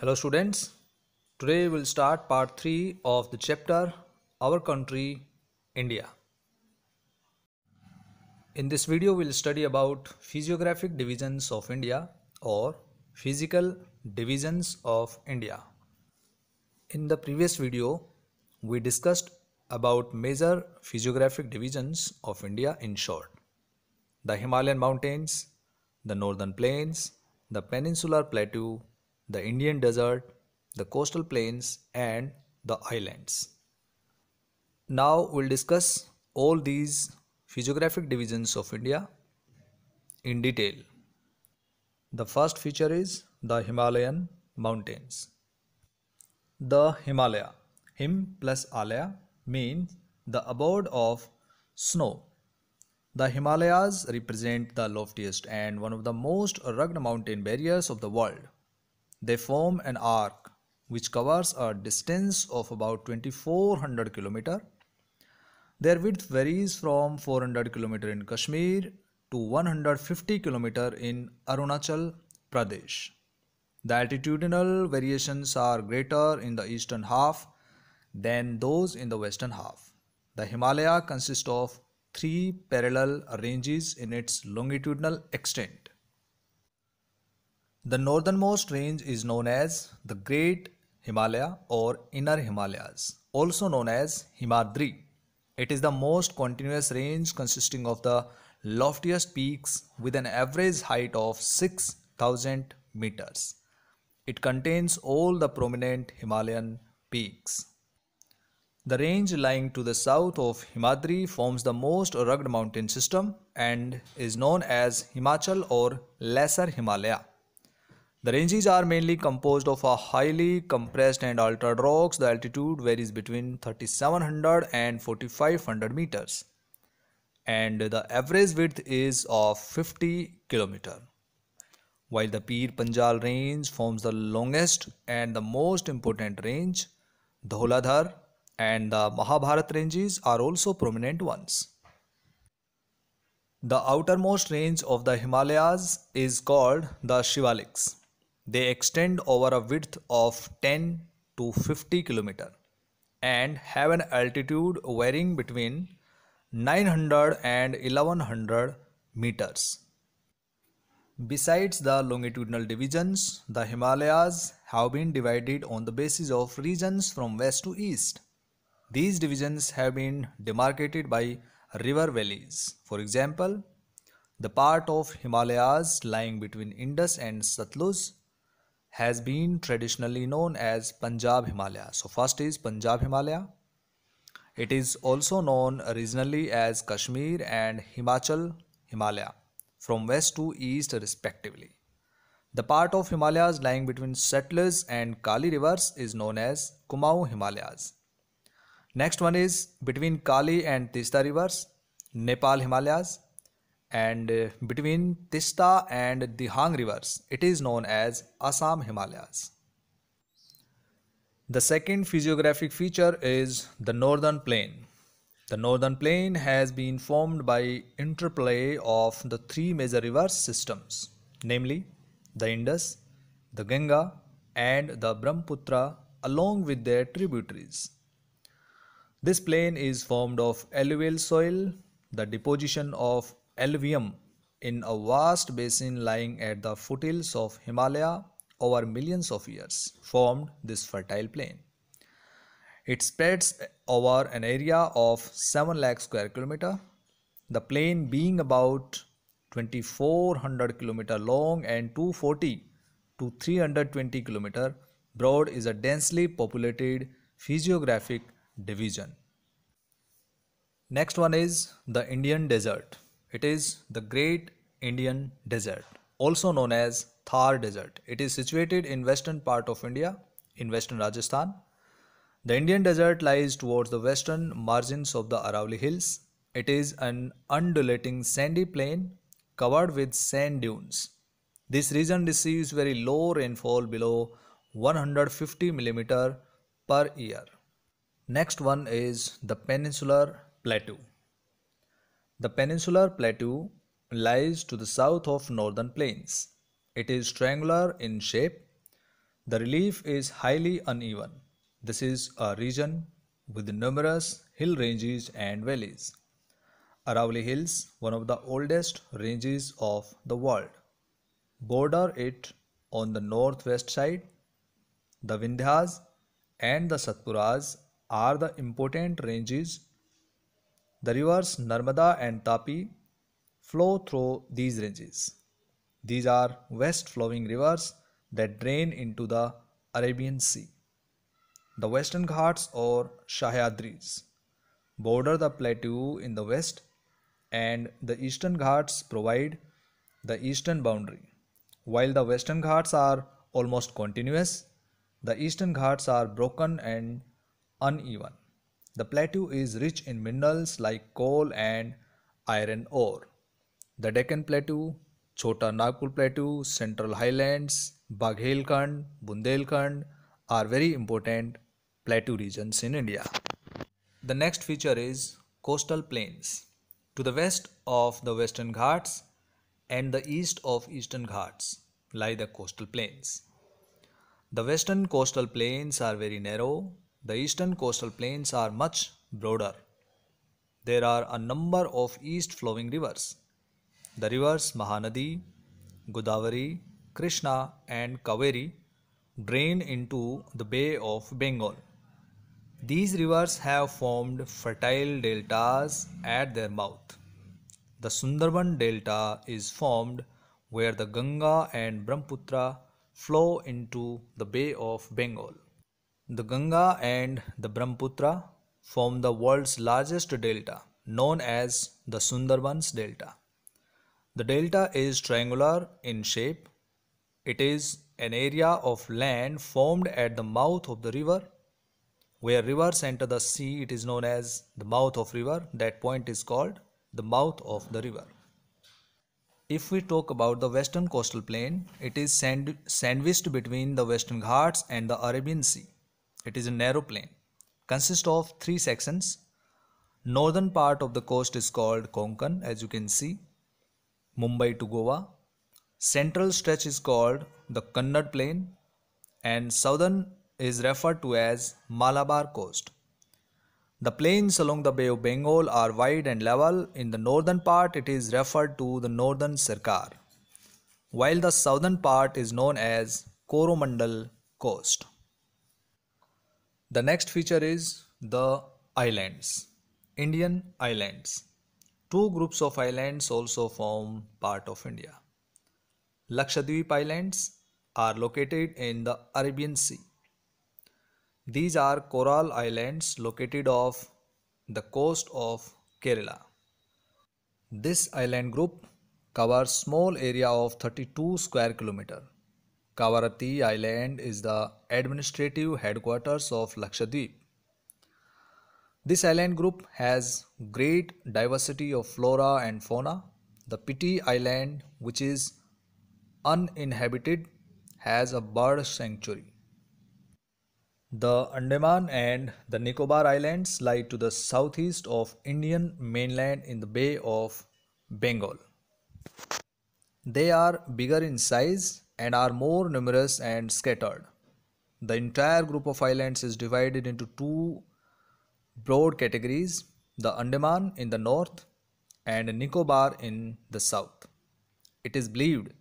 Hello students, today we'll start part 3 of the chapter Our Country, India. In this video we'll study about physiographic divisions of India or physical divisions of India. In the previous video we discussed about major physiographic divisions of India in short. The Himalayan mountains, the northern plains, the peninsular plateau the Indian desert, the coastal plains, and the islands. Now we'll discuss all these physiographic divisions of India in detail. The first feature is the Himalayan mountains. The Himalaya, Him plus Alaya, means the abode of snow. The Himalayas represent the loftiest and one of the most rugged mountain barriers of the world. They form an arc which covers a distance of about 2400 km. Their width varies from 400 km in Kashmir to 150 km in Arunachal Pradesh. The altitudinal variations are greater in the eastern half than those in the western half. The Himalaya consists of three parallel ranges in its longitudinal extent. The northernmost range is known as the Great Himalaya or Inner Himalayas, also known as Himadri. It is the most continuous range consisting of the loftiest peaks with an average height of 6000 meters. It contains all the prominent Himalayan peaks. The range lying to the south of Himadri forms the most rugged mountain system and is known as Himachal or Lesser Himalaya. The ranges are mainly composed of a highly compressed and altered rocks. The altitude varies between 3700 and 4500 meters and the average width is of 50 kilometers. While the Pir Panjal range forms the longest and the most important range, Dholadhar and the Mahabharat ranges are also prominent ones. The outermost range of the Himalayas is called the Shivaliks. They extend over a width of 10 to 50 km and have an altitude varying between 900 and 1100 meters. Besides the longitudinal divisions, the Himalayas have been divided on the basis of regions from west to east. These divisions have been demarcated by river valleys. For example, the part of Himalayas lying between Indus and Satluj has been traditionally known as Punjab Himalaya. So first is Punjab Himalaya. It is also known regionally as Kashmir and Himachal Himalaya from west to east respectively. The part of Himalayas lying between Settlers and Kali rivers is known as Kumau Himalayas. Next one is between Kali and Tista rivers, Nepal Himalayas and uh, between Tista and the Hang rivers, it is known as Assam Himalayas. The second physiographic feature is the northern plain. The northern plain has been formed by interplay of the three major river systems, namely the Indus, the Ganga, and the Brahmaputra along with their tributaries. This plain is formed of alluvial soil, the deposition of alluvium in a vast basin lying at the foothills of Himalaya over millions of years formed this fertile plain. It spreads over an area of 7 lakh square kilometer, the plain being about 2400 kilometer long and 240 to 320 kilometer broad is a densely populated physiographic division. Next one is the Indian desert. It is the Great Indian Desert, also known as Thar Desert. It is situated in western part of India, in western Rajasthan. The Indian desert lies towards the western margins of the Aravalli Hills. It is an undulating sandy plain covered with sand dunes. This region receives very low rainfall below 150 mm per year. Next one is the Peninsular Plateau. The peninsular plateau lies to the south of northern plains. It is triangular in shape. The relief is highly uneven. This is a region with numerous hill ranges and valleys. Aravalli Hills, one of the oldest ranges of the world, border it on the northwest side. The Vindhyas and the Satpuras are the important ranges the rivers Narmada and Tapi flow through these ranges. These are west flowing rivers that drain into the Arabian Sea. The western ghats or Shahyadris border the plateau in the west and the eastern ghats provide the eastern boundary. While the western ghats are almost continuous, the eastern ghats are broken and uneven. The plateau is rich in minerals like coal and iron ore. The Deccan Plateau, Chota Nagpur Plateau, Central Highlands, Baghelkhand, Bundelkhand are very important plateau regions in India. The next feature is coastal plains. To the west of the Western Ghats and the east of Eastern Ghats lie the coastal plains. The western coastal plains are very narrow the eastern coastal plains are much broader. There are a number of east flowing rivers. The rivers Mahanadi, Godavari, Krishna, and Kaveri drain into the Bay of Bengal. These rivers have formed fertile deltas at their mouth. The Sundarban Delta is formed where the Ganga and Brahmaputra flow into the Bay of Bengal. The Ganga and the Brahmaputra form the world's largest delta, known as the Sundarbans Delta. The delta is triangular in shape. It is an area of land formed at the mouth of the river. Where rivers enter the sea, it is known as the mouth of river. That point is called the mouth of the river. If we talk about the western coastal plain, it is sand sandwiched between the Western Ghats and the Arabian Sea. It is a narrow plain, consists of three sections. Northern part of the coast is called Konkan, as you can see, Mumbai to Goa. Central stretch is called the Kannad Plain, and southern is referred to as Malabar Coast. The plains along the Bay of Bengal are wide and level. In the northern part, it is referred to the Northern Sarkar, while the southern part is known as Coromandel Coast. The next feature is the islands, Indian islands. Two groups of islands also form part of India. Lakshadweep Islands are located in the Arabian Sea. These are coral islands located off the coast of Kerala. This island group covers small area of 32 square kilometer. Kavarati Island is the administrative headquarters of Lakshadweep. This island group has great diversity of flora and fauna. The Piti Island, which is uninhabited, has a bird sanctuary. The Andaman and the Nicobar Islands lie to the southeast of Indian mainland in the Bay of Bengal. They are bigger in size and are more numerous and scattered. The entire group of islands is divided into two broad categories the Andaman in the north and Nicobar in the south. It is believed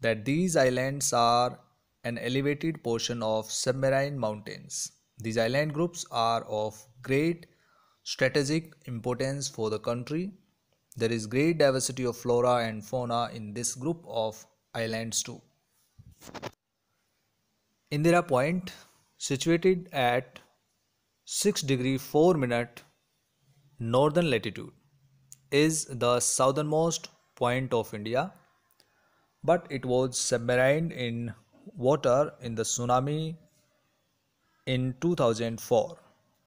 that these islands are an elevated portion of submarine mountains. These island groups are of great strategic importance for the country. There is great diversity of flora and fauna in this group of islands too. Indira Point, situated at 6 degree 4 minute northern latitude, is the southernmost point of India, but it was submerged in water in the tsunami in 2004.